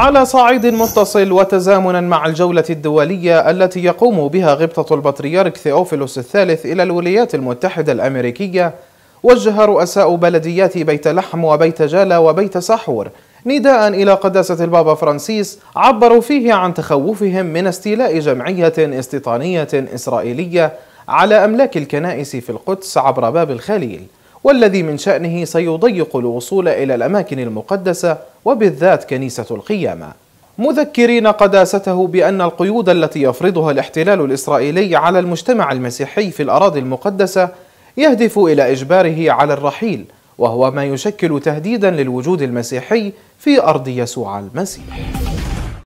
على صعيد متصل وتزامنا مع الجولة الدولية التي يقوم بها غبطة البطريرك ثيوفيلوس الثالث إلى الولايات المتحدة الأمريكية وجه رؤساء بلديات بيت لحم وبيت جالة وبيت ساحور نداء إلى قداسة البابا فرانسيس عبروا فيه عن تخوفهم من استيلاء جمعية استيطانية إسرائيلية على أملاك الكنائس في القدس عبر باب الخليل والذي من شأنه سيضيق الوصول إلى الأماكن المقدسة وبالذات كنيسة القيامة مذكرين قداسته بأن القيود التي يفرضها الاحتلال الإسرائيلي على المجتمع المسيحي في الأراضي المقدسة يهدف إلى إجباره على الرحيل وهو ما يشكل تهديدا للوجود المسيحي في أرض يسوع المسيح